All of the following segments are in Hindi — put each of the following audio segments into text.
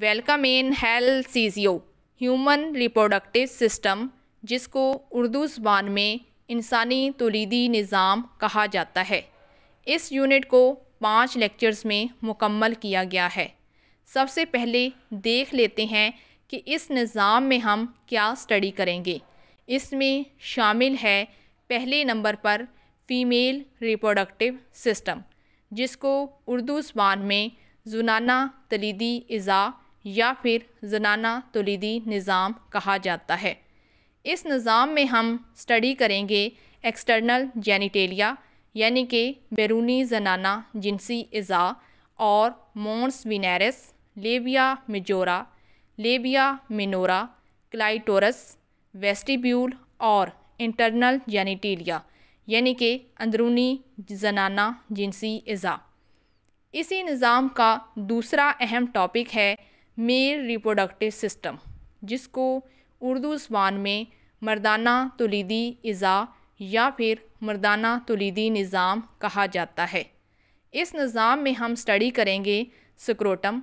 वेलकम इन हेल सीजियो ह्यूमन रिप्रोडक्टिव सिस्टम जिसको उर्दू ज़बान में इंसानी तुलीदी निज़ाम कहा जाता है इस यूनिट को पाँच लेक्चर्स में मुकम्मल किया गया है सबसे पहले देख लेते हैं कि इस निज़ाम में हम क्या स्टडी करेंगे इसमें शामिल है पहले नंबर पर फीमेल रिप्रोडक्टिव सिस्टम जिसको उर्दू ज़बान में जुनाना तलीदी इज़ा या फिर जनाना तोलीदी निज़ाम कहा जाता है इस निज़ाम में हम स्टडी करेंगे एक्सटर्नल जेनिटेलिया यानी कि बैरूनी जनाना जिनसी इज़ा और mons veneris labia majora labia minora clitoris vestibule और इंटरनल जेनिटेलिया यानी कि अंदरूनी जनाना जिनसी इज़ा इसी निज़ाम का दूसरा अहम टॉपिक है मेल रिप्रोडक्टिव सिस्टम जिसको उर्दू जबान में मर्दाना तुलीदी इज़ा या फिर मर्दाना तुलीदी निज़ाम कहा जाता है इस निज़ाम में हम स्टडी करेंगे scrotum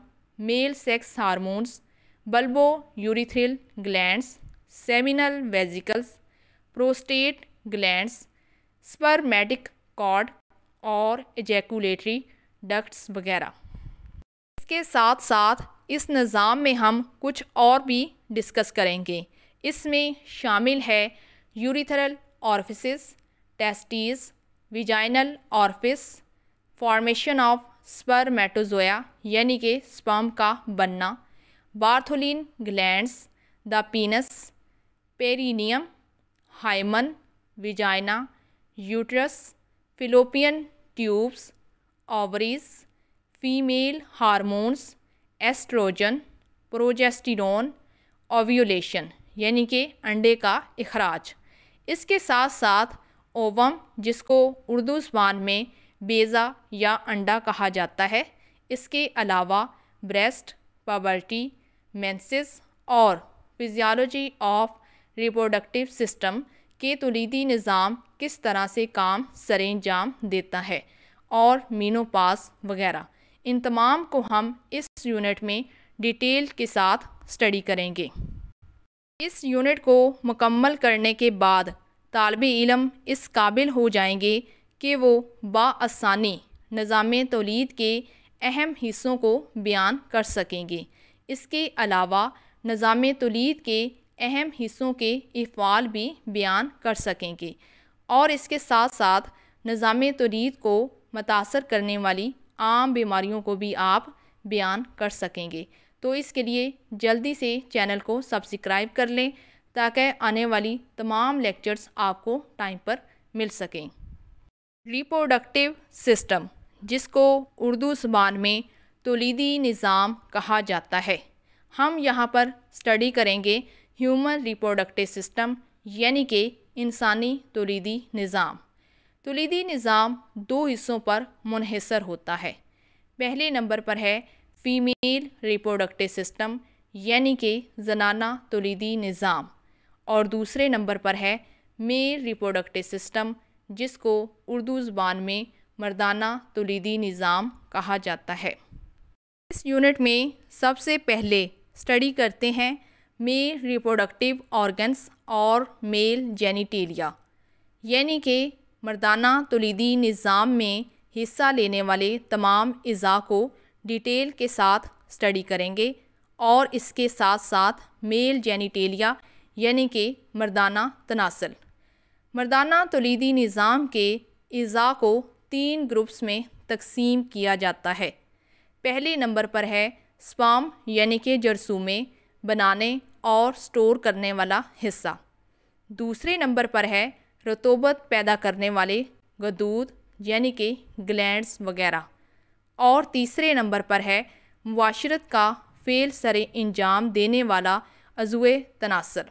male sex hormones bulbo urethral glands seminal vesicles prostate glands spermatic cord और एजैकुलेटरी डक्ट्स वगैरह इसके साथ साथ इस निज़ाम में हम कुछ और भी डिस्कस करेंगे इसमें शामिल है urethral orifice testes vaginal orifice formation of spermatozoa यानी कि स्पर्म का बनना Bartholin glands the penis perineum hymen vagina uterus fallopian tubes ovaries female hormones oestrogen progesterone ovulation यानी कि अंडे का अखराज इसके साथ साथ ओवम जिसको उर्दू ज़बान में बेज़ा या अंडा कहा जाता है इसके अलावा ब्रेस्ट पबर्टी मेंसेस और फिजियालॉजी ऑफ रिप्रोडक्टिव सिस्टम के तुलीदी निज़ाम किस तरह से काम सरेंजाम देता है और मीनोपास वगैरह इन तमाम को हम इस इस यूनिट में डिटेल के साथ स्टडी करेंगे इस यूनिट को मुकम्मल करने के बाद तालब इलम इस काबिल हो जाएंगे कि वो बासानी निज़ाम तोलीद के अहम हिस्सों को बयान कर सकेंगे इसके अलावा निज़ाम तोलीद के अहम हिस्सों के अफाल भी बयान कर सकेंगे और इसके साथ साथ निज़ाम तोलीद को मुतासर करने वाली आम बीमारियों को भी आप बयान कर सकेंगे तो इसके लिए जल्दी से चैनल को सब्सक्राइब कर लें ताकि आने वाली तमाम लेक्चर्स आपको टाइम पर मिल सकें रिप्रोडक्टिव सिस्टम जिसको उर्दू ज़बान में तोलीदी निज़ाम कहा जाता है हम यहाँ पर स्टडी करेंगे ह्यूमन रिप्रोडक्टिव सिस्टम यानी कि इंसानी तोलीदी निज़ाम तोलीदी निज़ाम दो हिस्सों पर मुनहसर होता है पहले नंबर पर है फीमेल रिप्रोडक्टिव सिस्टम यानी कि जनाना तोलीदी निज़ाम और दूसरे नंबर पर है मेल रिप्रोडक्टिव सिस्टम जिसको उर्दू ज़बान में मर्दाना तोलीदी निज़ाम कहा जाता है इस यूनिट में सबसे पहले स्टडी करते हैं मेल रिप्रोडक्टिव ऑर्गन्स और मेल जेनिटेलिया यानी कि मर्दाना तोलीदी निज़ाम में हिस्सा लेने वाले तमाम अज़ा को डिटेल के साथ स्टडी करेंगे और इसके साथ साथ मेल जेनिटेलिया यानी कि मर्दाना तनासल मर्दाना तोलीदी निज़ाम के अज़ा को तीन ग्रुप्स में तकसीम किया जाता है पहले नंबर पर है स्पाम यानी कि जरसूमे बनाने और स्टोर करने वाला हिस्सा दूसरे नंबर पर है रतोबत पैदा करने वाले गदूद यानी कि ग्लैंड्स वगैरह और तीसरे नंबर पर है मुआशरत का फेल सरे इंजाम देने वाला अजुए तनासर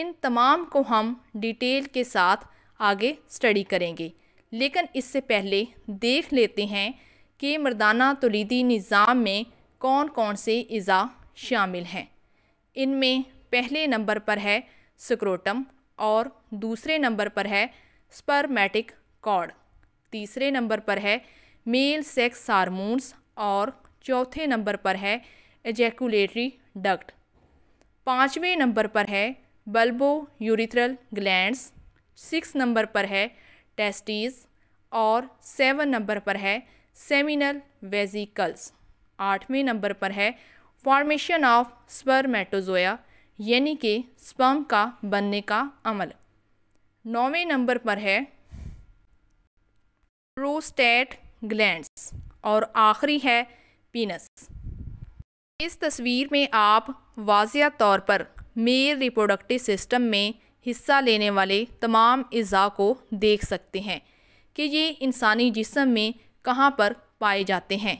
इन तमाम को हम डिटेल के साथ आगे स्टडी करेंगे लेकिन इससे पहले देख लेते हैं कि मर्दाना तोलीदी निज़ाम में कौन कौन से इज़ा शामिल हैं इनमें पहले नंबर पर है स्क्रोटम और दूसरे नंबर पर है स्पर्मेटिक कॉर्ड तीसरे नंबर पर है मेल सेक्स हारमोन्स और चौथे नंबर पर है एजैकुलेटरी डक्ट पाँचवें नंबर पर है bulbo urethral glands six number पर है टेस्टीज़ और सेवन नंबर पर है सेमिनल वेजिकल्स आठवें नंबर पर है फॉर्मेशन ऑफ स्पर्मेटोजोया यानी कि स्पर्म का बनने का अमल नौवें नंबर पर है प्रोस्टेट ग्लैंड और आखिरी है पीनस इस तस्वीर में आप वाजिया तौर पर मेल रिप्रोडक्टिव सिस्टम में हिस्सा लेने वाले तमाम अज़ा को देख सकते हैं कि ये इंसानी जिसम में कहाँ पर पाए जाते हैं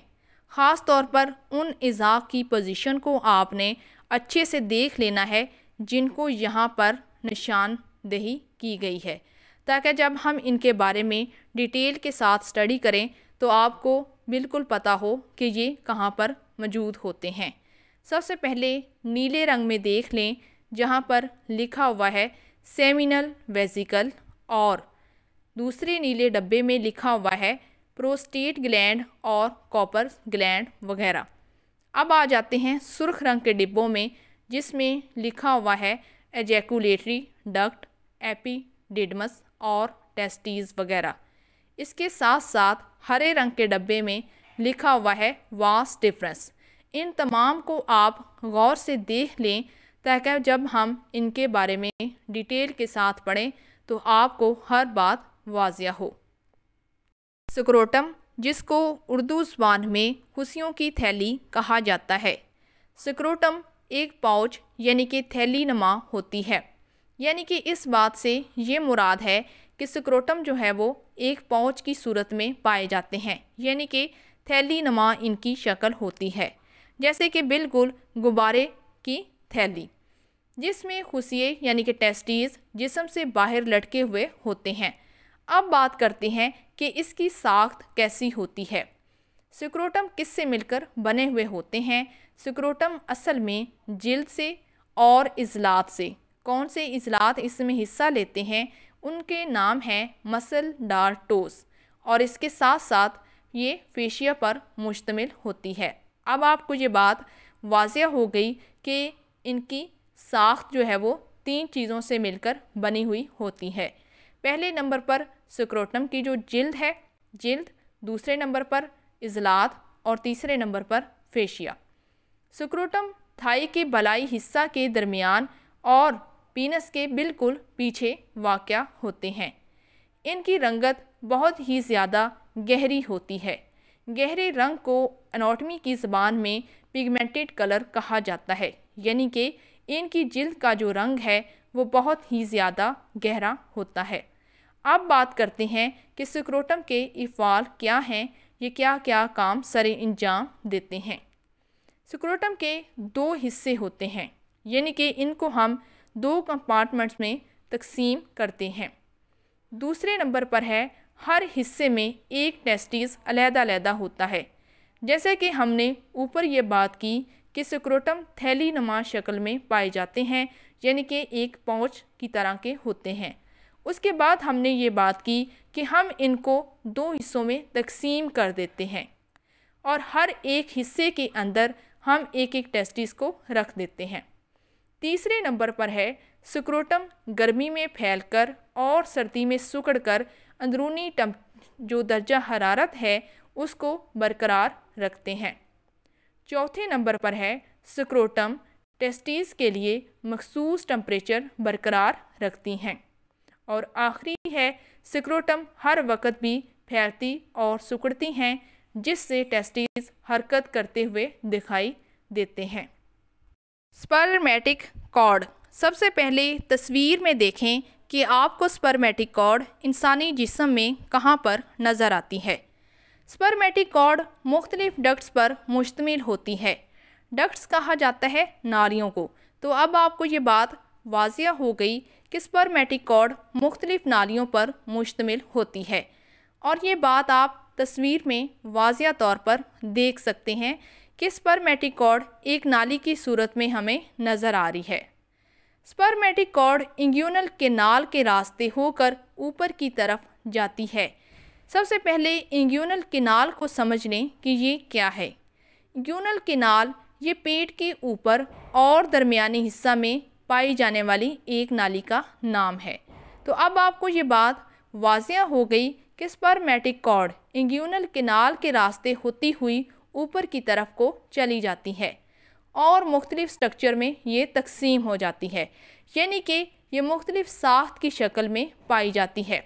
ख़ास तौर पर उन अज़ा की पोजीशन को आपने अच्छे से देख लेना है जिनको यहाँ पर निशानदेही की गई है ताकि जब हम इनके बारे में डिटेल के साथ स्टडी करें तो आपको बिल्कुल पता हो कि ये कहाँ पर मौजूद होते हैं सबसे पहले नीले रंग में देख लें जहाँ पर लिखा हुआ है सेमिनल वेजिकल और दूसरे नीले डब्बे में लिखा हुआ है प्रोस्टेट ग्लैंड और कॉपर ग्लैंड वगैरह अब आ जाते हैं सुर्ख रंग के डिब्बों में जिसमें लिखा हुआ है एजैकुलेटरी डक्ट एपीडिडमस और टेस्टीज़ वगैरह इसके साथ साथ हरे रंग के डब्बे में लिखा हुआ है वास डिफरेंस इन तमाम को आप गौर से देख लें ताकि जब हम इनके बारे में डिटेल के साथ पढ़ें तो आपको हर बात वाजिया हो सक्रोटम जिसको उर्दू ज़बान में खुशियों की थैली कहा जाता है सक्रोटम एक पाउच यानी कि थैली नमा होती है यानी कि इस बात से ये मुराद है कि स्क्रोटम जो है वो एक पाउच की सूरत में पाए जाते हैं यानी कि थैली नमा इनकी शक्ल होती है जैसे कि बिल्कुल गुब्बारे की थैली जिसमें खुशिए यानी कि टेस्टीज़ जिसम से बाहर लटके हुए होते हैं अब बात करते हैं कि इसकी साख्त कैसी होती है सिक्रोटम किस से मिलकर बने हुए होते हैं सिक्रोटम असल में जिल्द से और इजलात से कौन से इजलात इसमें हिस्सा लेते हैं उनके नाम हैं मसल डार टोस और इसके साथ साथ ये फेशिया पर मुश्तमिल होती है अब आपको ये बात वाज हो गई कि इनकी साख्त जो है वो तीन चीज़ों से मिलकर बनी हुई होती है पहले नंबर पर सिक्रोटम की जो जल्द है जल्द दूसरे नंबर पर इजलात और तीसरे नंबर पर फेशिया सिक्रोटम थाई के बलाई हिस्सा के दरमियान और पीनस के बिल्कुल पीछे वाक़ होते हैं इनकी रंगत बहुत ही ज़्यादा गहरी होती है गहरे रंग को अनाटमी की ज़बान में पिगमेंटेड कलर कहा जाता है यानी कि इनकी जिल्द का जो रंग है वो बहुत ही ज़्यादा गहरा होता है अब बात करते हैं कि सिक्रोटम के इफ़ाल क्या हैं ये क्या क्या काम सरे अंजाम देते हैं सिक्रोटम के दो हिस्से होते हैं यानी कि इनको हम दो कंपार्टमेंट्स में तकसीम करते हैं दूसरे नंबर पर है हर हिस्से में एक टेस्टिस अलहदादा होता है जैसे कि हमने ऊपर ये बात की कि सिक्रोटम थैली नमा शक्ल में पाए जाते हैं यानी कि एक पौच की तरह के होते हैं उसके बाद हमने ये बात की कि हम इनको दो हिस्सों में तकसीम कर देते हैं और हर एक हिस्से के अंदर हम एक एक टेस्टिस को रख देते हैं तीसरे नंबर पर है सुक्रोटम गर्मी में फैलकर और सर्दी में सुकड़कर अंदरूनी टम जो दर्जा हरारत है उसको बरकरार रखते हैं चौथे नंबर पर है सुक्रोटम टेस्टीज़ के लिए मखसूस टम्परेचर बरकरार रखती हैं और आखिरी है सिक्रोटम हर वक्त भी फैलती और सुकड़ती हैं जिससे टेस्टीज़ हरकत करते हुए दिखाई देते हैं स्पर्मेटिक कॉर्ड सबसे पहले तस्वीर में देखें कि आपको स्पर्मेटिक कॉर्ड इंसानी जिसम में कहाँ पर नज़र आती है स्पर्मेटिक कॉर्ड मुख्तलिफ डक्ट्स पर मुश्तमिल होती है डक्ट्स कहा जाता है नारियों को तो अब आपको ये बात वाजिया हो गई कि स्पर्मेटिक कॉर्ड मुख्तलिफ नालियों पर मुश्तमिल होती है और ये बात आप तस्वीर में वाजिया तौर पर देख सकते हैं कि स्पर्मेटिकॉर्ड एक नाली की सूरत में हमें नज़र आ रही है स्पर्मेटिकॉर्ड इंग्यूनल केनाल के रास्ते होकर ऊपर की तरफ जाती है सबसे पहले इंग्यूनल केनाल को समझ लें कि ये क्या है इंग्यूनल केनाल ये पेट के ऊपर और दरमियानी हिस्सा में पाई जाने वाली एक नाली का नाम है तो अब आपको ये बात वाजिया हो गई कि स्पर्मेटिक कॉर्ड इंग्यूनल केनाल के रास्ते होती हुई ऊपर की तरफ को चली जाती है और मुख्तलिफ स्ट्रक्चर में ये तकसीम हो जाती है यानी कि ये मुख्तलिफ साख्त की शक्ल में पाई जाती है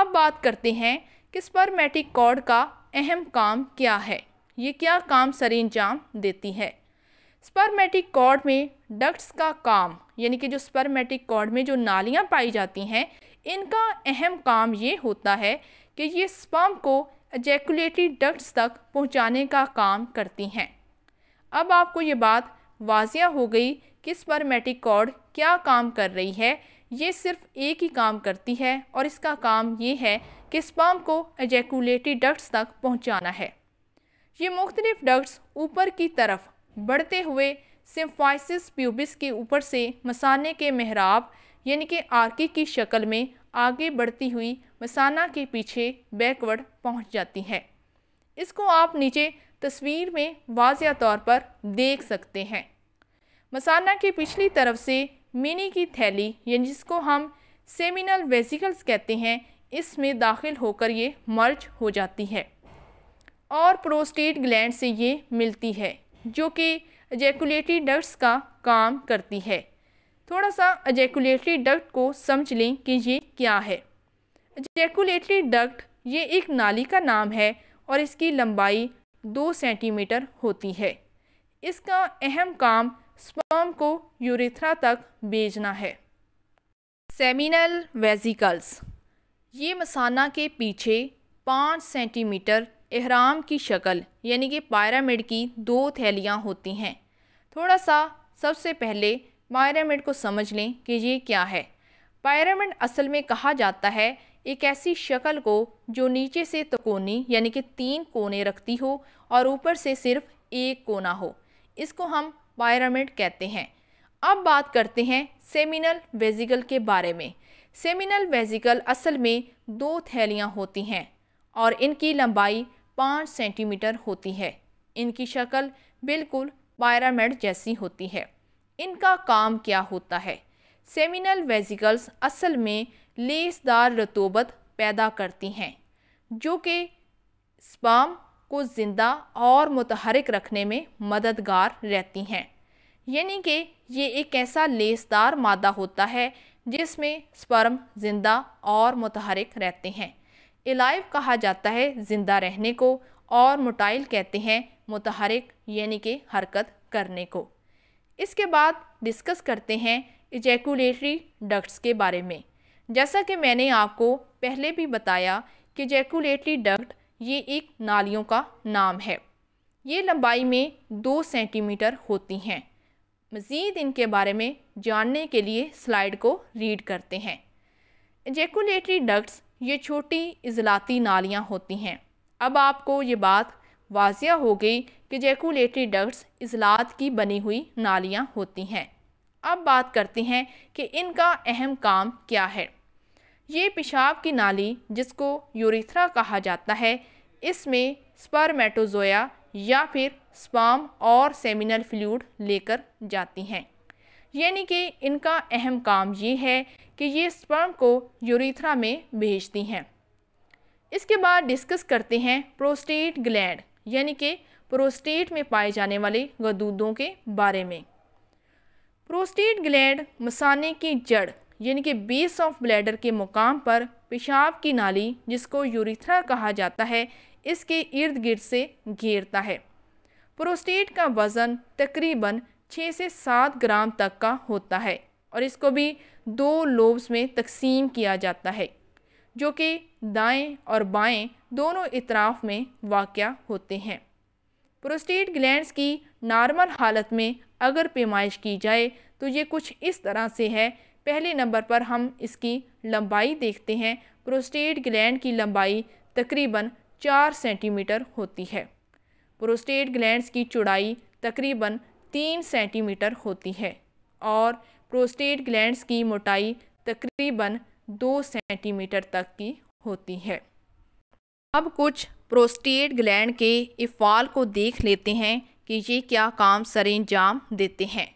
अब बात करते हैं कि स्पर्मेटिक कॉर्ड का अहम काम क्या है ये क्या काम सर अंजाम देती है स्पर्मेटिक कॉर्ड में डक्ट्स का काम यानी कि जो स्पर्मेटिक कॉर्ड में जो नालियाँ पाई जाती हैं इनका अहम काम ये होता है कि ये स्पम को एजैकुलेटरी डक्ट्स तक पहुंचाने का काम करती हैं अब आपको ये बात वाजिया हो गई कि स्पर्मेटिक कॉर्ड क्या काम कर रही है ये सिर्फ एक ही काम करती है और इसका काम ये है कि स्पर्म को एजैकुलेटरी डक्ट्स तक पहुंचाना है ये मुख्तलिफ डक्ट्स ऊपर की तरफ बढ़ते हुए सिम्फाइसिस प्यूबिस के ऊपर से मसाने के महराब यानी कि आर्की की शक्ल में आगे बढ़ती हुई मसाना के पीछे बैकवर्ड पहुंच जाती है इसको आप नीचे तस्वीर में वाजिया तौर पर देख सकते हैं मसाना की पिछली तरफ से मिनी की थैली यानी जिसको हम सेमिनल वेसिकल्स कहते हैं इसमें दाखिल होकर ये मर्ज हो जाती है और प्रोस्टेट ग्लैंड से ये मिलती है जो कि जैकुलेटी डक्ट्स का काम करती है थोड़ा सा एजेकुलेटरी डक्ट को समझ लें कि ये क्या है अजैकुलेटरी डक्ट ये एक नाली का नाम है और इसकी लंबाई दो सेंटीमीटर होती है इसका अहम काम स्पर्म को यूरिथ्रा तक भेजना है सेमिनल वेजिकल्स ये मसाना के पीछे पाँच सेंटीमीटर एहराम की शक्ल यानी कि पायरामिड की दो थैलियाँ होती हैं थोड़ा सा सबसे पहले पायरामिड को समझ लें कि ये क्या है पायरामिड असल में कहा जाता है एक ऐसी शक्ल को जो नीचे से तकोनी तो यानी कि तीन कोने रखती हो और ऊपर से सिर्फ एक कोना हो इसको हम पायरामिड कहते हैं अब बात करते हैं सेमिनल वेजिकल के बारे में सेमिनल वेजिकल असल में दो थैलियाँ होती हैं और इनकी लंबाई पाँच सेंटीमीटर होती है इनकी शक्ल बिल्कुल पायरामिड जैसी होती है इनका काम क्या होता है सेमिनल वेजिकल्स असल में लेसदार रतोबत पैदा करती हैं जो कि स्पाम को ज़िंदा और मुतहरक रखने में मददगार रहती हैं यानी कि ये एक ऐसा लेसदार मादा होता है जिसमें स्पर्म ज़िंदा और मुतहरक रहते हैं इलाइव कहा जाता है ज़िंदा रहने को और मोटाइल कहते हैं मुतहरक यानी कि हरकत करने को इसके बाद डिस्कस करते हैं इजैकुलेटरी डक्ट्स के बारे में जैसा कि मैंने आपको पहले भी बताया कि जैकुलेटरी डक्ट ये एक नालियों का नाम है ये लंबाई में दो सेंटीमीटर होती हैं मज़ीद इनके बारे में जानने के लिए स्लाइड को रीड करते हैं जैकुलेटरी डक्ट्स ये छोटी इजलाती नालियाँ होती हैं अब आपको ये बात वाजिया हो गई कि जैकुलेटरी डक्ट्स इजलात की बनी हुई नालियाँ होती हैं अब बात करते हैं कि इनका अहम काम क्या है ये पेशाब की नाली जिसको यूरिथ्रा कहा जाता है इसमें स्पर्मेटोजोया या फिर स्पाम और सेमिनल फ्लूड लेकर जाती हैं यानी कि इनका अहम काम ये है कि ये स्पर्म को यूरिथ्रा में भेजती हैं इसके बाद डिस्कस करते हैं प्रोस्टेट ग्लैंड यानी कि प्रोस्टेट में पाए जाने वाले गदूदों के बारे में प्रोस्टेट ग्लैंड मसाने की जड़ यानी कि बेस ऑफ ब्लैडर के मुकाम पर पेशाब की नाली जिसको यूरिथ्रा कहा जाता है इसके इर्द गिर्द से घेरता है प्रोस्टेट का वज़न तकरीबन छः से सात ग्राम तक का होता है और इसको भी दो लोब्स में तकसीम किया जाता है जो कि दाएं और बाएं दोनों इतराफ़ में वाक़ होते हैं प्रोस्टेट ग्लैंड्स की नॉर्मल हालत में अगर पेमाइश की जाए तो ये कुछ इस तरह से है पहले नंबर पर हम इसकी लंबाई देखते हैं प्रोस्टेट ग्लैंड की लंबाई तकरीबन चार सेंटीमीटर होती है प्रोस्टेट ग्लैंड्स की चौड़ाई तकरीबन तीन सेंटीमीटर होती है और प्रोस्टेट ग्लैंड्स की मोटाई तकरीबन दो सेंटीमीटर तक की होती है अब कुछ प्रोस्टेट ग्लैंड के इफ़ाल को देख लेते हैं कि ये क्या काम अंजाम देते हैं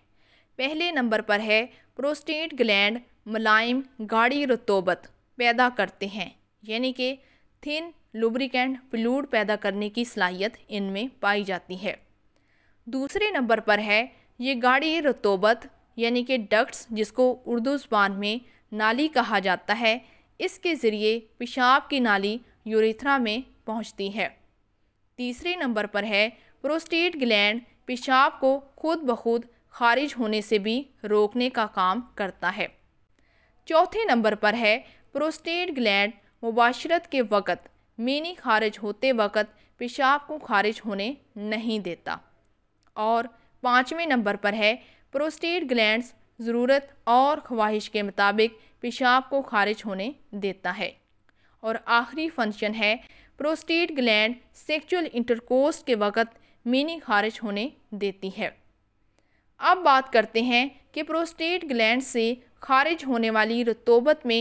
पहले नंबर पर है प्रोस्टेट ग्लैंड मुलायम गाढ़ी रतोबत पैदा करते हैं यानी कि थिन लुब्रिकेंट फ्लूड पैदा करने की सलाहियत इनमें पाई जाती है दूसरे नंबर पर है ये गाढ़ी रतोबत यानी कि डक्ट्स जिसको उर्दू ज़बान में नाली कहा जाता है इसके ज़रिए पेशाब की नाली यूरिथ्रा में पहुंचती है तीसरे नंबर पर है प्रोस्टेट ग्लैंड पेशाब को खुद ब खुद खारिज होने से भी रोकने का काम करता है चौथे नंबर पर है प्रोस्टेट ग्लैंड मुबाशरत के वक़्त मीनी खारिज होते वक़्त पेशाब को खारिज होने नहीं देता और पाँचवें नंबर पर है प्रोस्टेट ग्लैंड्स ज़रूरत और ख्वाहिश के मुताबिक पेशाब को खारिज होने देता है और आखिरी फंक्शन है प्रोस्टेट ग्लैंड सेक्सुअल इंटरकोर्स के वक़्त मीनी खारिज होने देती है अब बात करते हैं कि प्रोस्टेट ग्लैंड से खारिज होने वाली रतोबत में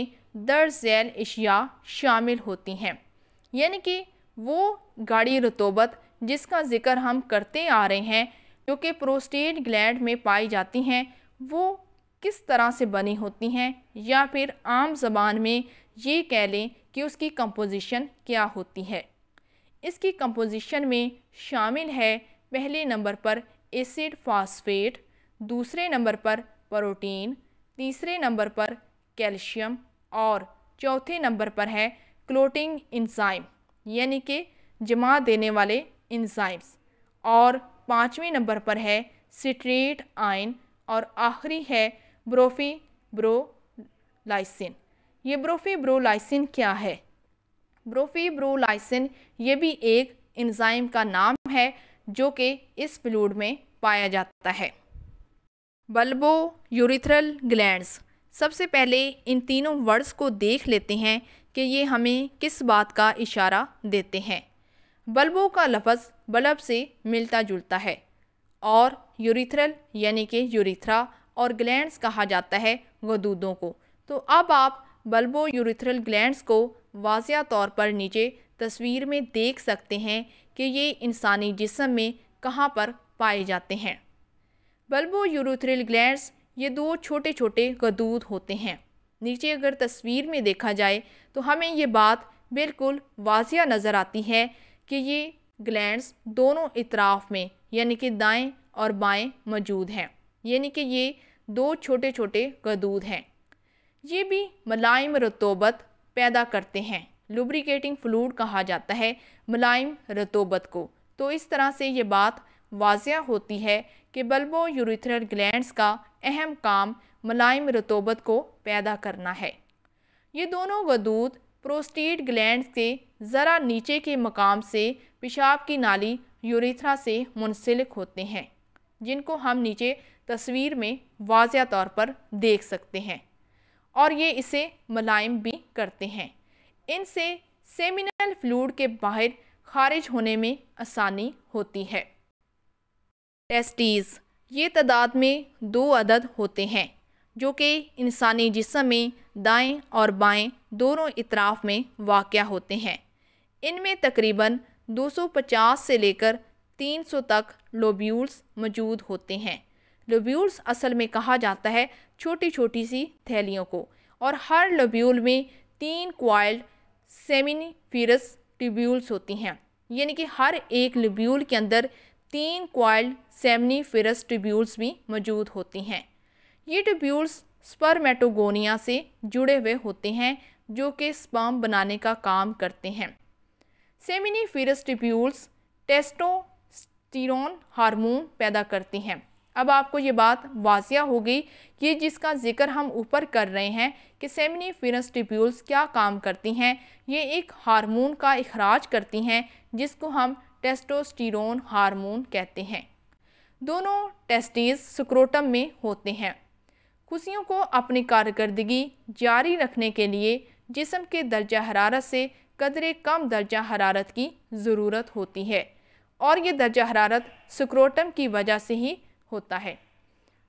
दर्ज जैल अशिया शामिल होती हैं यानी कि वो गाड़ी रतोबत जिसका ज़िक्र हम करते आ रहे हैं जो कि प्रोस्टेट ग्लैंड में पाई जाती हैं वो किस तरह से बनी होती हैं या फिर आम जबान में ये कह लें कि उसकी कंपोजिशन क्या होती है इसकी कंपोजिशन में शामिल है पहले नंबर पर एसिड फास्फेट दूसरे नंबर पर प्रोटीन तीसरे नंबर पर कैल्शियम और चौथे नंबर पर है क्लोटिंग इंजाइम यानी कि जमा देने वाले इंजाइम्स और पाँचवें नंबर पर है सिट्रेट आयन और आखिरी है ब्रोफी ब्रोलाइसिन ये ब्रोफीब्रोलाइसिन क्या है ब्रोफीब्रोलाइसिन ये भी एक इंजाइम का नाम है जो कि इस फ्लूड में पाया जाता है बल्बो यूरिथ्रल ग्लैंड्स सबसे पहले इन तीनों वर्ड्स को देख लेते हैं कि ये हमें किस बात का इशारा देते हैं बल्बो का लफ्ज़ बल्ब से मिलता जुलता है और यूरिथ्रल यानी कि यूरिथ्रा और ग्लैंड्स कहा जाता है गदूदों को तो अब आप बल्बो यूरिथ्रल ग्लैंड्स को वाजिया तौर पर नीचे तस्वीर में देख सकते हैं कि ये इंसानी जिसम में कहाँ पर पाए जाते हैं बल्बो यूरोथ्रिल ग्लैंड्स ये दो छोटे छोटे गदूद होते हैं नीचे अगर तस्वीर में देखा जाए तो हमें ये बात बिल्कुल वाजिया नज़र आती है कि ये ग्लैंड्स दोनों इतराफ़ में यानी कि दाएं और बाएं मौजूद हैं यानी कि ये दो छोटे छोटे गदूद हैं ये भी मुलायम रतोबत पैदा करते हैं लुब्रिकेटिंग फ्लूड कहा जाता है मुलायम रतोबत को तो इस तरह से ये बात वाजिया होती है कि बल्बो यूरिथरल ग्लैंड्स का अहम काम मुलायम रतोबत को पैदा करना है ये दोनों वदूद प्रोस्टीट ग्लैंड से ज़रा नीचे के मकाम से पेशाब की नाली यूरिथ्रा से मुनसलिक होते हैं जिनको हम नीचे तस्वीर में वाजिया तौर पर देख सकते हैं और ये इसे मुलायम भी करते हैं इनसे सेमिनल फ्लूड के बाहर खारिज होने में आसानी होती है टेस्टीज़ ये तादाद में दो अदद होते हैं जो कि इंसानी जिसम में दाएं और बाएं दोनों इतराफ़ में वाक़ होते हैं इनमें तकरीबन 250 से लेकर 300 तक लोब्यूल्स मौजूद होते हैं लोब्यूल्स असल में कहा जाता है छोटी छोटी सी थैलियों को और हर लोब्यूल में तीन क्वाइल्ड सेमिनिफिरस ट्यूब्यूल्स होती हैं यानी कि हर एक लोब्यूल के अंदर तीन क्वाइल्ड सेमिनिफिरस ट्यूब्यूल्स भी मौजूद होती हैं ये ट्यूब्यूल्स स्पर्मेटोगोनिया से जुड़े हुए होते हैं जो कि स्पर्म बनाने का काम करते हैं सेमिनिफिरस ट्यूब्यूल्स टेस्टोस्टिरोन हार्मोन पैदा करती हैं अब आपको ये बात वाजिया होगी कि जिसका जिक्र हम ऊपर कर रहे हैं कि फिनस ट्यूब्यूल्स क्या काम करती हैं ये एक हार्मोन का अखराज करती हैं जिसको हम टेस्टोस्टिरोन हार्मोन कहते हैं दोनों टेस्टिस स्क्रोटम में होते हैं खुशियों को अपनी कारकर्दगी जारी रखने के लिए जिसम के दर्जा हरारत से कदरे कम दर्जा हरारत की ज़रूरत होती है और ये दर्जा हरारत स्क्रोटम की वजह से ही होता है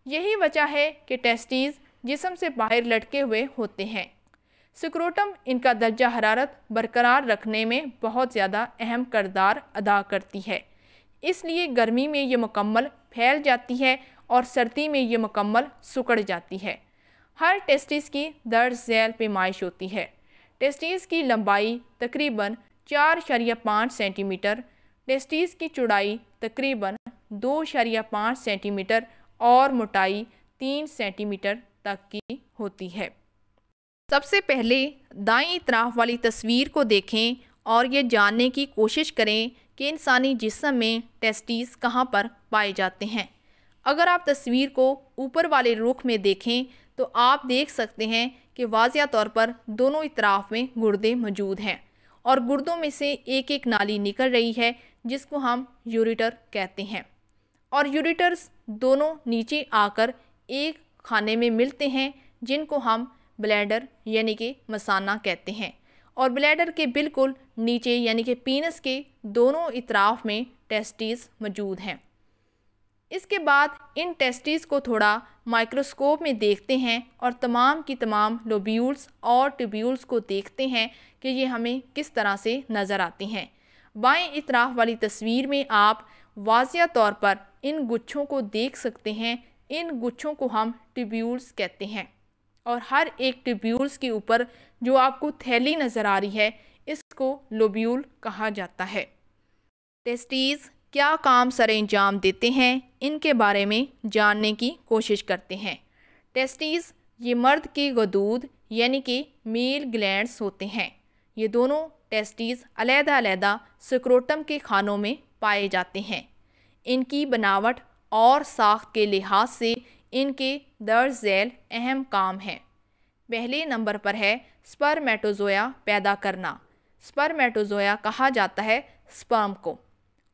यही वजह है कि टेस्टीज़ जिसम से बाहर लटके हुए होते हैं सिक्रोटम इनका दर्जा हरारत बरकरार रखने में बहुत ज़्यादा अहम करदार अदा करती है इसलिए गर्मी में ये मुकम्मल फैल जाती है और सर्दी में ये मुकम्मल सुकड़ जाती है हर टेस्टिस की दर्ज जैल पेमाइश होती है टेस्टिस की लंबाई तकरीबन चार शरिया पाँच सेंटीमीटर टेस्टिस की चौड़ाई तकरीबन दो शरिया पाँच सेंटीमीटर और मोटाई तीन सेंटीमीटर तक की होती है सबसे पहले दाई इतराफ वाली तस्वीर को देखें और ये जानने की कोशिश करें कि इंसानी जिसम में टेस्टीज़ कहाँ पर पाए जाते हैं अगर आप तस्वीर को ऊपर वाले रुख में देखें तो आप देख सकते हैं कि वाजिया तौर पर दोनों इतराफ़ में गुर्दे मौजूद हैं और गुर्दों में से एक एक नाली निकल रही है जिसको हम यूरिटर कहते हैं और यूरिटर्स दोनों नीचे आकर एक खाने में मिलते हैं जिनको हम ब्लैडर यानी कि मसाना कहते हैं और ब्लैडर के बिल्कुल नीचे यानी कि पीनस के दोनों इतराफ़ में टेस्टिस मौजूद हैं इसके बाद इन टेस्टिस को थोड़ा माइक्रोस्कोप में देखते हैं और तमाम की तमाम लोब्यूल्स और ट्यूब्यूल्स को देखते हैं कि ये हमें किस तरह से नज़र आती हैं बाएं इतराफ़ वाली तस्वीर में आप वाजिया तौर पर इन गुच्छों को देख सकते हैं इन गुच्छों को हम टिब्यूल्स कहते हैं और हर एक टिब्यूल्स के ऊपर जो आपको थैली नज़र आ रही है इसको लोब्यूल कहा जाता है टेस्टीज़ क्या काम सर अंजाम देते हैं इनके बारे में जानने की कोशिश करते हैं टेस्टीज़ ये मर्द के गदूद यानी कि मेल ग्लैंड्स होते हैं ये दोनों टेस्टीज़ अलग-अलग सिक्रोटम के खानों में पाए जाते हैं इनकी बनावट और साख के लिहाज से इनके दर्ज झैल अहम काम हैं पहले नंबर पर है स्पर्मेटोजोया पैदा करना स्पर्मेटोजोया कहा जाता है स्पर्म को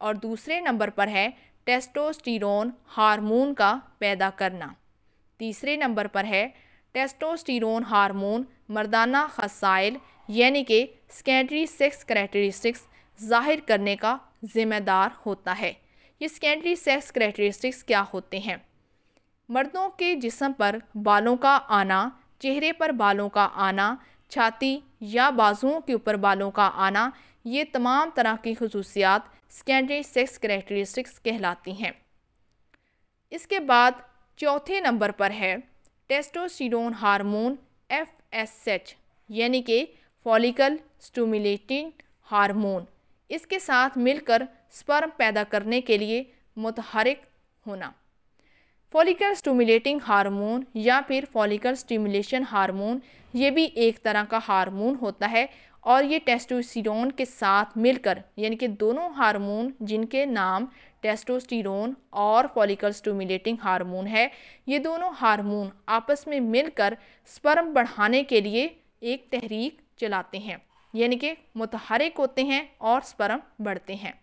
और दूसरे नंबर पर है टेस्टोस्टिरोन हार्मोन का पैदा करना तीसरे नंबर पर है टेस्टोस्टिरोन हार्मोन मर्दाना खसाइल यानी कि सेकेंडरी सेक्स करेक्टरिस्टिक्स जाहिर करने का ज़िम्मेदार होता है ये सेकेंडरी सेक्स करेक्टरिस्टिक्स क्या होते हैं मर्दों के जिसम पर बालों का आना चेहरे पर बालों का आना छाती या बाजुओं के ऊपर बालों का आना ये तमाम तरह की खसूसियात सेकेंडरी सेक्स करेक्टरिस्टिक्स कहलाती हैं इसके बाद चौथे नंबर पर है testosterone hormone F S H यानी कि फॉलिकल स्टूमिलेटिंग हार्मोन इसके साथ मिलकर स्पर्म पैदा करने के लिए मतहरक होना फॉलिकल स्टूमुलेटिंग हार्मोन या फिर फॉलिकल स्टिमुलेशन हार्मोन ये भी एक तरह का हार्मोन होता है और ये टेस्टोस्टेरोन के साथ मिलकर यानी कि दोनों हार्मोन जिनके नाम टेस्टोस्टेरोन और फॉलिकल स्टूमुलेटिंग हार्मोन है ये दोनों हार्मोन आपस में मिलकर स्पर्म बढ़ाने के लिए एक तहरीक चलाते हैं यानी कि मतहरक होते हैं और स्पर्म बढ़ते हैं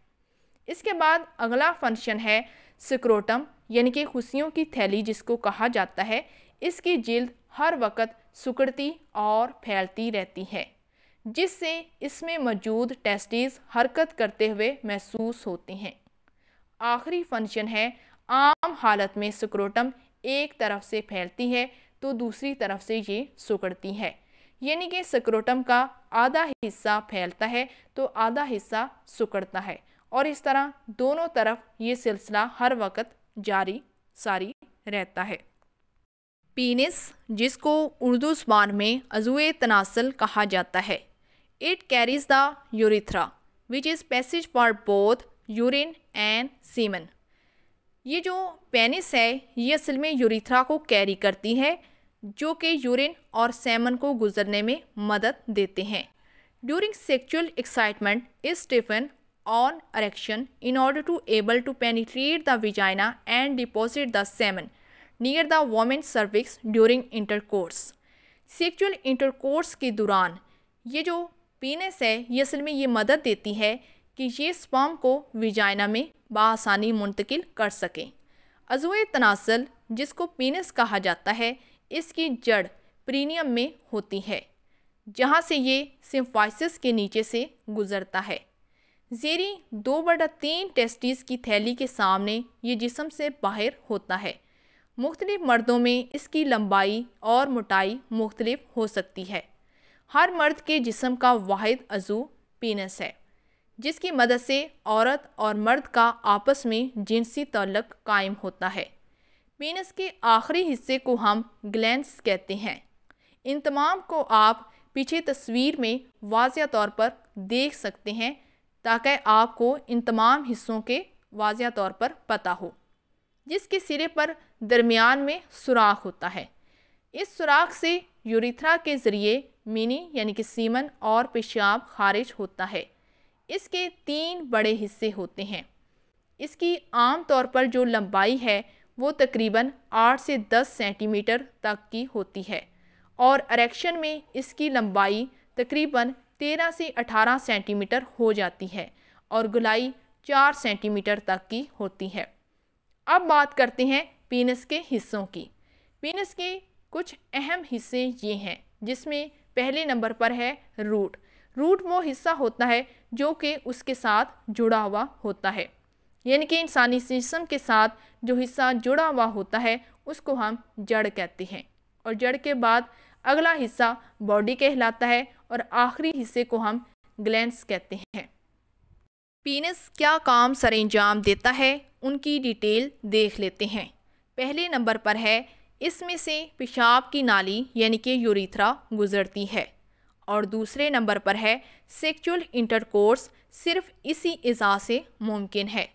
इसके बाद अगला फंक्शन है सिक्रोटम यानी कि खुशियों की थैली जिसको कहा जाता है इसकी जिल्द हर वक्त सुकड़ती और फैलती रहती है जिससे इसमें मौजूद टेस्टिस हरकत करते हुए महसूस होती हैं आखिरी फंक्शन है आम हालत में सिक्रोटम एक तरफ से फैलती है तो दूसरी तरफ से ये सुकड़ती है यानी कि सिक्रोटम का आधा हिस्सा फैलता है तो आधा हिस्सा सुकड़ता है और इस तरह दोनों तरफ ये सिलसिला हर वक्त जारी सारी रहता है पीनिस जिसको उर्दू जबान में अजुए तनासल कहा जाता है it carries the urethra which is passage for both urine and semen ये जो पेनिस है ये असल में यूरिथ्रा को कैरी करती है जो कि यूरिन और सैमन को गुजरने में मदद देते हैं ड्यूरिंग सेक्चुअल एक्साइटमेंट इस टिफिन on erection in order to able to penetrate the vagina and deposit the near the the woman's during during intercourse. Sexual intercourse के दौरान ये जो पीनेस है ये असल में ये मदद देती है कि ये स्पॉम को विजाइना में बसानी मुंतकिल कर सकें अजुए तनासल जिसको पीनस कहा जाता है इसकी जड़ प्रीनियम में होती है जहाँ से ये सिम्फाइसिस के नीचे से गुज़रता है जेरी दो बटा तीन टेस्टिस की थैली के सामने ये जिसम से बाहर होता है मुख्तलिफ़ मर्दों में इसकी लंबाई और मोटाई मुख्तलिफ हो सकती है हर मर्द के जिसम का वाद अजू पीनस है जिसकी मदद से औरत और मर्द का आपस में जिनसी तलक कायम होता है पीनस के आखिरी हिस्से को हम ग्लैंड्स कहते हैं इन तमाम को आप पीछे तस्वीर में वाजह तौर पर देख सकते हैं ताकि आपको इन तमाम हिस्सों के वाजिया तौर पर पता हो जिसके सिरे पर दरमियान में सुराख होता है इस सुराख से यूरिथ्रा के ज़रिए मिनी यानी कि सीमन और पेशाब खारिज होता है इसके तीन बड़े हिस्से होते हैं इसकी आम तौर पर जो लंबाई है वो तकरीबन 8 से 10 सेंटीमीटर तक की होती है और अरेक्शन में इसकी लंबाई तकरीबन तेरह से अठारह सेंटीमीटर हो जाती है और गुलाई चार सेंटीमीटर तक की होती है अब बात करते हैं पीनस के हिस्सों की पीनस के कुछ अहम हिस्से ये हैं जिसमें पहले नंबर पर है रूट रूट वो हिस्सा होता है जो कि उसके साथ जुड़ा हुआ होता है यानी कि इंसानी जिसम के साथ जो हिस्सा जुड़ा हुआ होता है उसको हम जड़ कहते हैं और जड़ के बाद अगला हिस्सा बॉडी कहलाता है और आखिरी हिस्से को हम ग्लैंड कहते हैं पीनस क्या काम अंजाम देता है उनकी डिटेल देख लेते हैं पहले नंबर पर है इसमें से पेशाब की नाली यानी कि यूरिथ्रा गुजरती है और दूसरे नंबर पर है सेक्चुअल इंटरकोर्स सिर्फ इसी अज़ा से मुमकिन है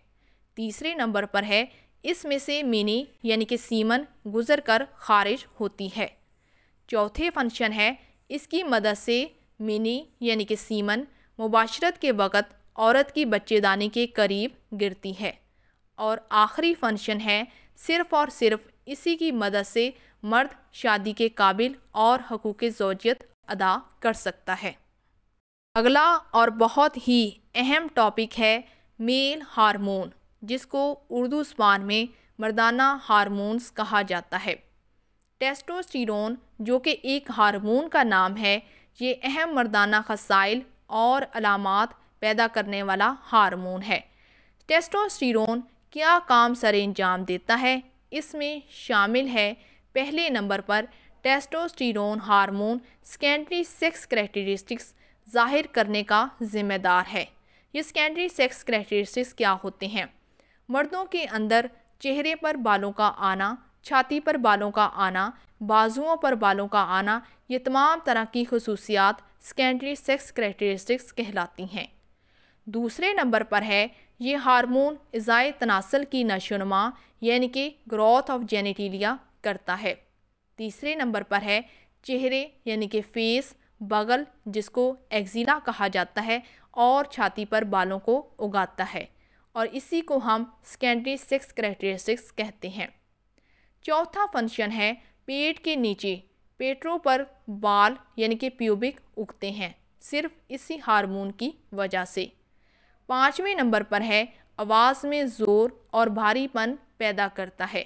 तीसरे नंबर पर है इसमें से मिनी यानी कि सीमन गुजर कर खारिज होती है चौथे फंक्शन है इसकी मदद से मिनी यानी कि सीमन मुबाशरत के वक़्त औरत की बच्चेदानी के करीब गिरती है और आखिरी फंक्शन है सिर्फ़ और सिर्फ इसी की मदद से मर्द शादी के काबिल और हकूक़ जोजियत अदा कर सकता है अगला और बहुत ही अहम टॉपिक है मेल हार्मोन जिसको उर्दू ज़बान में मर्दाना हारमोनस कहा जाता है टेस्टोस्टिरोन जो कि एक हार्मोन का नाम है ये अहम मर्दाना खसाइल और अलामत पैदा करने वाला हार्मोन है टेस्टोस्टिरोन क्या काम सर अंजाम देता है इसमें शामिल है पहले नंबर पर testosterone hormone secondary sex characteristics ज़ाहिर करने का ज़िम्मेदार है ये सेकेंडरी सेक्स करेक्टरिस्टिक्स क्या होते हैं मर्दों के अंदर चेहरे पर बालों का आना छाती पर बालों का आना बाजुओं पर बालों का आना ये तमाम तरह की खसूसियात सेकेंडरी सेक्स करेक्टरिस्टिक्स कहलाती हैं दूसरे नंबर पर है ये हार्मोन इज़ाए तनासल की नशोनमा यानी कि ग्रोथ ऑफ जेनेटीलिया करता है तीसरे नंबर पर है चेहरे यानी कि फेस बगल जिसको एक्जिला कहा जाता है और छाती पर बालों को उगाता है और इसी को हम सेकेंडरी सेक्स करेक्टरिस्टिक्स कहते हैं चौथा फंक्शन है पेट के नीचे पेटों पर बाल यानी कि प्यूबिक उगते हैं सिर्फ इसी हार्मोन की वजह से पाँचवें नंबर पर है आवाज़ में ज़ोर और भारीपन पैदा करता है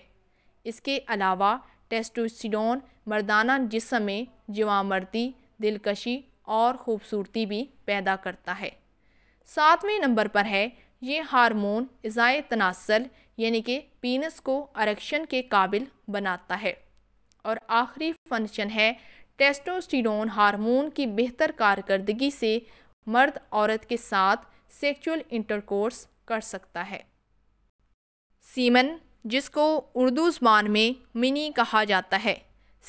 इसके अलावा टेस्टोस्टेरोन मर्दाना जिसम में जवामर्दी दिलकशी और ख़ूबसूरती भी पैदा करता है सातवें नंबर पर है ये हार्मोन इज़ाए तनासल यानी कि पीनस को आरक्षण के काबिल बनाता है और आखिरी फंक्शन है टेस्टोस्टिरोन हार्मोन की बेहतर कारकर्दगी से मर्द औरत के साथ सेक्सुअल इंटरकोर्स कर सकता है सीमन जिसको उर्दू ज़बान में मिनी कहा जाता है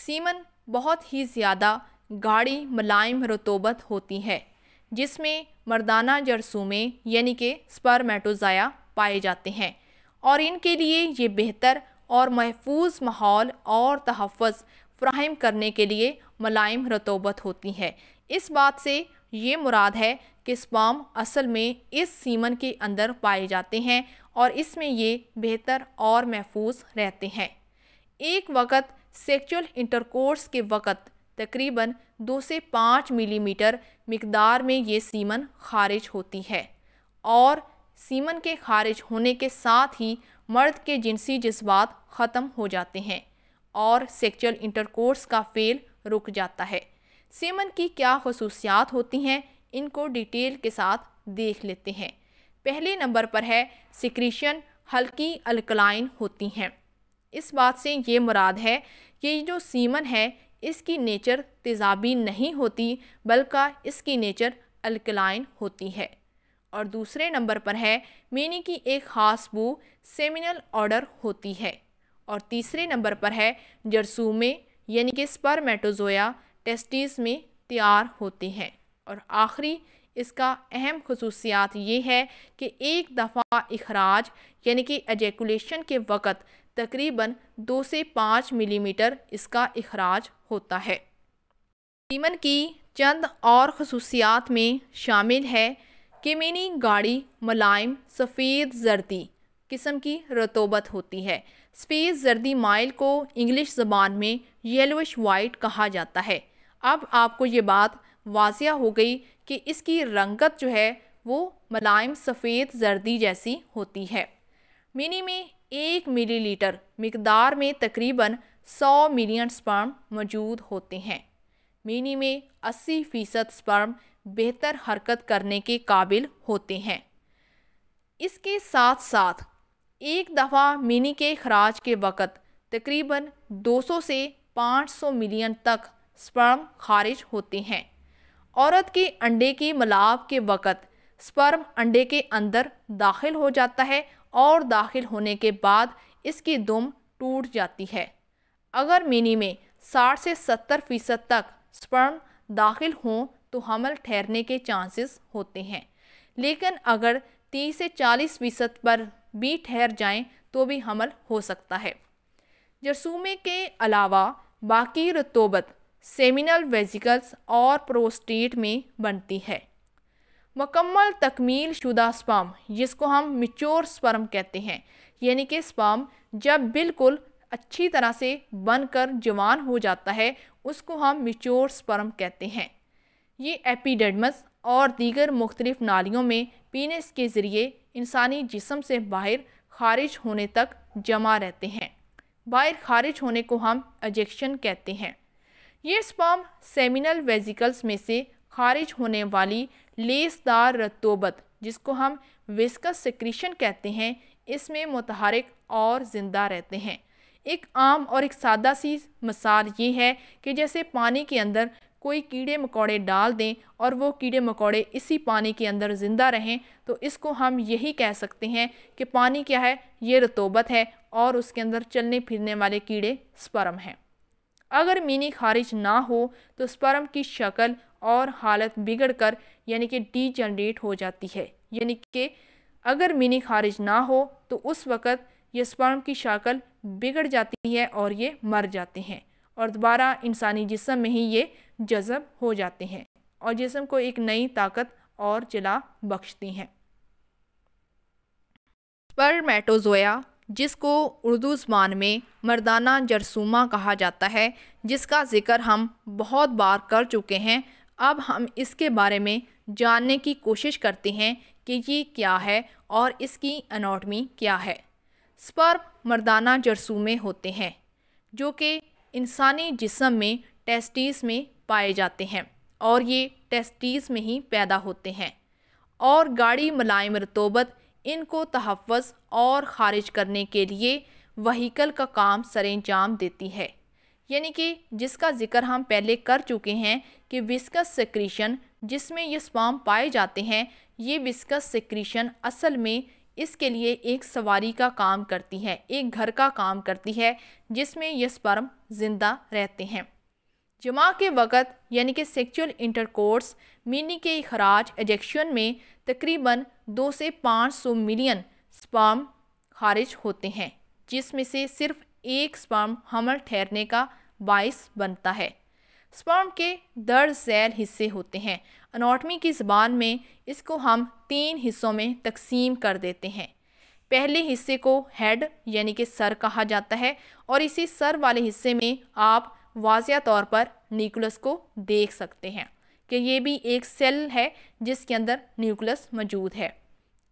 सीमन बहुत ही ज़्यादा गाढ़ी मुलायम रतोबत होती है जिसमें मर्दाना जरसूमे यानी कि स्पर्मेटोज़ाया पाए जाते हैं और इनके लिए ये बेहतर और महफूज माहौल और तहफ़ फ्राहम करने के लिए मलाइम रतोबत होती है इस बात से ये मुराद है कि स्पाम असल में इस सीमन के अंदर पाए जाते हैं और इसमें ये बेहतर और महफूज रहते हैं एक वक़्त सेक्चुअल इंटरकोर्स के वक़्त तकरीबन दो से पाँच मिलीमीटर मकदार में ये सीमन खारिज होती है और सीमन के खारिज होने के साथ ही मर्द के जिनसी जज्बात ख़त्म हो जाते हैं और सेक्चुअल इंटरकोर्स का फेल रुक जाता है सीमन की क्या खसूसियात होती हैं इनको डिटेल के साथ देख लेते हैं पहले नंबर पर है सिक्रीशन हल्की अल्कलाइन होती हैं इस बात से ये मुराद है कि जो सीमन है इसकी नेचर तेजाबी नहीं होती बल्कि इसकी नेचर अल्कलाइन होती है और दूसरे नंबर पर है मेनी की एक खास बू सेमिनल ऑर्डर होती है और तीसरे नंबर पर है जरसू में यानी कि स्पर्मेटोजोया टेस्टिस में तैयार होते हैं और आखिरी इसका अहम खसूसियात ये है कि एक दफ़ा अखराज यानी कि एजेकुलेशन के वक़्त तकरीबन दो से पाँच मिलीमीटर इसका अखराज होता है सीमन की चंद और खसूसियात में शामिल है मिनी गाड़ी मुलायम सफ़ेद जर्दी किस्म की रतोबत होती है स्पेस जर्दी माइल को इंग्लिश ज़बान में येलोश वाइट कहा जाता है अब आपको ये बात वाजिया हो गई कि इसकी रंगत जो है वो मुलायम सफ़ेद जर्दी जैसी होती है मिनी में एक मिलीलीटर मकदार में तकरीबन 100 मिलियन स्पर्म मौजूद होते हैं मिनी में 80 फ़ीसद स्पर्म बेहतर हरकत करने के काबिल होते हैं इसके साथ साथ एक दफ़ा मिनी के खराज के वक़्त तकरीबन 200 से 500 मिलियन तक स्पर्म खारिज होते हैं औरत के अंडे की मलाव के वक़्त स्पर्म अंडे के अंदर दाखिल हो जाता है और दाखिल होने के बाद इसकी दुम टूट जाती है अगर मिनी में 60 से 70 फ़ीसद तक स्पर्म दाखिल हों तो हमल ठहरने के चांसेस होते हैं लेकिन अगर तीस से चालीस फीसद पर भी ठहर जाएं तो भी हमल हो सकता है जरसूमे के अलावा बाकी रतोबत सेमिनल वेजिकल्स और प्रोस्टेट में बनती है मकम्मल तकमील शुदा स्पाम जिसको हम मिच्योर स्पर्म कहते हैं यानी कि स्पाम जब बिल्कुल अच्छी तरह से बनकर जवान हो जाता है उसको हम मिच्योर स्पर्म कहते हैं ये एपिडर्मस और दीगर मुख्तलिफ नालियों में पीनस के ज़रिए इंसानी जिसम से बाहर खारिज होने तक जमा रहते हैं बाहर खारिज होने को हम एजेक्शन कहते हैं ये स्पॉम सेमिनल वेजिकल्स में से खारिज होने वाली लेसदार रतोबत जिसको हम विस्कस सिक्रीशन कहते हैं इसमें मुतहरक और ज़िंदा रहते हैं एक आम और एक सादा सी मसाल ये है कि जैसे पानी के अंदर कोई कीड़े मकोड़े डाल दें और वो कीड़े मकोड़े इसी पानी के अंदर ज़िंदा रहें तो इसको हम यही कह सकते हैं कि पानी क्या है ये रतोबत है और उसके अंदर चलने फिरने वाले कीड़े स्पर्म हैं अगर मीनी खारिज ना हो तो स्पर्म की शक्ल और हालत बिगड़ कर यानी कि डीजनरेट हो जाती है यानी कि अगर मिनी खारिज ना हो तो उस वक़्त ये स्पर्म की शक्ल बिगड़ जाती है और ये मर जाते हैं और दोबारा इंसानी जिसम में ही ये जज़ब हो जाते हैं और जिसम को एक नई ताकत और चला बख्शती हैं स्पर्मेटोजोया जिसको उर्दू ज़बान में मर्दाना जरसूमा कहा जाता है जिसका ज़िक्र हम बहुत बार कर चुके हैं अब हम इसके बारे में जानने की कोशिश करते हैं कि ये क्या है और इसकी अनोटमी क्या है स्पर्म मर्दाना जरसूमे होते हैं जो कि इंसानी जिसम में टेस्टिस में पाए जाते हैं और ये टेस्टीज में ही पैदा होते हैं और गाड़ी मुलायम रतोबत इनको तहफ़ और ख़ारिज करने के लिए वहीकल का काम सरंजाम देती है यानी कि जिसका जिक्र हम पहले कर चुके हैं कि विस्कस सेक्रीशन जिसमें ये स्पाम पाए जाते हैं ये विस्कस सेक्रीशन असल में इसके लिए एक सवारी का काम करती है एक घर का काम करती है जिसमें ये स्पर्म ज़िंदा रहते हैं जमा के वक़्त यानी कि सेक्चुअल इंटरकोर्स मीनी के अखराज एजेक्शन में तकरीबन दो से पाँच सौ मिलियन स्पर्म खारिज होते हैं जिसमें से सिर्फ एक स्पर्म हमल ठहरने का बायस बनता है स्पर्म के दर्ज जैल हिस्से होते हैं अनोटमी की ज़बान में इसको हम तीन हिस्सों में तकसीम कर देते हैं पहले हिस्से को हेड यानी कि सर कहा जाता है और इसी सर वाले हिस्से में आप वाजिया तौर पर न्यूक्लियस को देख सकते हैं कि ये भी एक सेल है जिसके अंदर न्यूक्लियस मौजूद है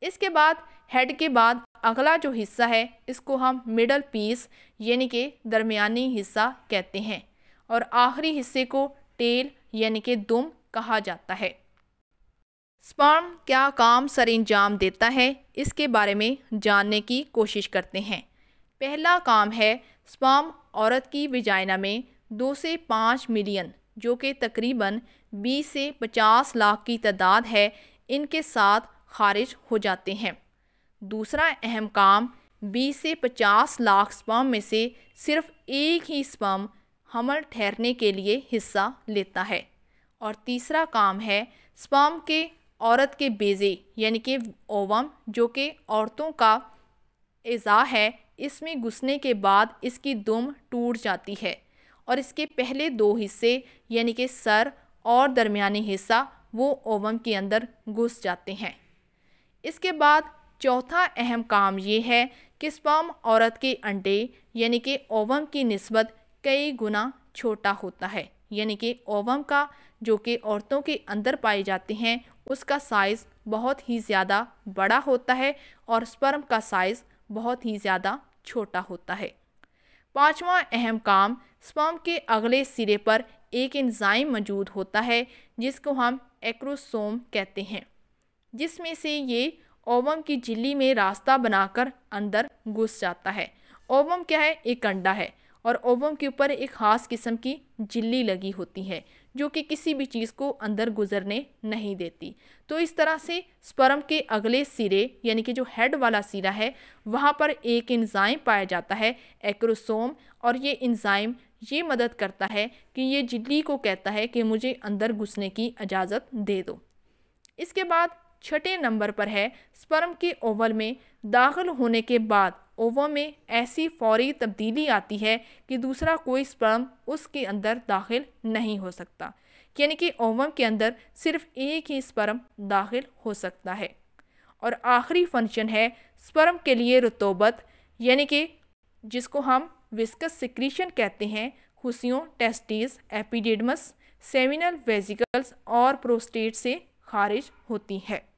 इसके बाद हेड के बाद अगला जो हिस्सा है इसको हम मिडल पीस यानी कि दरमियानी हिस्सा कहते हैं और आखिरी हिस्से को टेल यानी कि दुम कहा जाता है स्पर्म क्या काम सर अंजाम देता है इसके बारे में जानने की कोशिश करते हैं पहला काम है स्पर्म औरत की विजाइना में दो से पाँच मिलियन जो कि तकरीबन 20 से 50 लाख की तादाद है इनके साथ खारिज हो जाते हैं दूसरा अहम काम 20 से 50 लाख स्पम में से सिर्फ एक ही स्पम हमल ठहरने के लिए हिस्सा लेता है और तीसरा काम है स्पम के औरत के बेजे यानी कि ओवम जो कि औरतों का एज़ा है इसमें घुसने के बाद इसकी दुम टूट जाती है और इसके पहले दो हिस्से यानी कि सर और दरमियानी हिस्सा वो ओवम के अंदर घुस जाते हैं इसके बाद चौथा अहम काम ये है कि स्पर्म औरत के अंडे यानी कि ओवम की नस्बत कई गुना छोटा होता है यानी कि ओवम का जो कि औरतों के अंदर पाए जाते हैं उसका साइज़ बहुत ही ज़्यादा बड़ा होता है और स्पर्म का साइज़ बहुत ही ज़्यादा छोटा होता है पांचवा अहम काम स्पर्म के अगले सिरे पर एक एंजाइम मौजूद होता है जिसको हम एक्रोसोम कहते हैं जिसमें से ये ओवम की झिल्ली में रास्ता बनाकर अंदर घुस जाता है ओवम क्या है एक अंडा है और ओवम के ऊपर एक ख़ास किस्म की झिल्ली लगी होती है जो कि किसी भी चीज़ को अंदर गुजरने नहीं देती तो इस तरह से स्पर्म के अगले सिरे यानी कि जो हेड वाला सिरा है वहाँ पर एक इंजाइम पाया जाता है एक्रोसोम और ये इंजाइम ये मदद करता है कि ये जिली को कहता है कि मुझे अंदर घुसने की इजाज़त दे दो इसके बाद छठे नंबर पर है स्पर्म के ओवल में दाखिल होने के बाद ओवम में ऐसी फौरी तब्दीली आती है कि दूसरा कोई स्पर्म उसके अंदर दाखिल नहीं हो सकता यानी कि ओवम के अंदर सिर्फ एक ही स्पर्म दाखिल हो सकता है और आखिरी फंक्शन है स्पर्म के लिए रुतोबत यानी कि जिसको हम विस्कस सिक्रीशन कहते हैं खुशियों टेस्टिस एपिडेडमस सेमिनल वेजिकल्स और प्रोस्टेट से खारिज होती है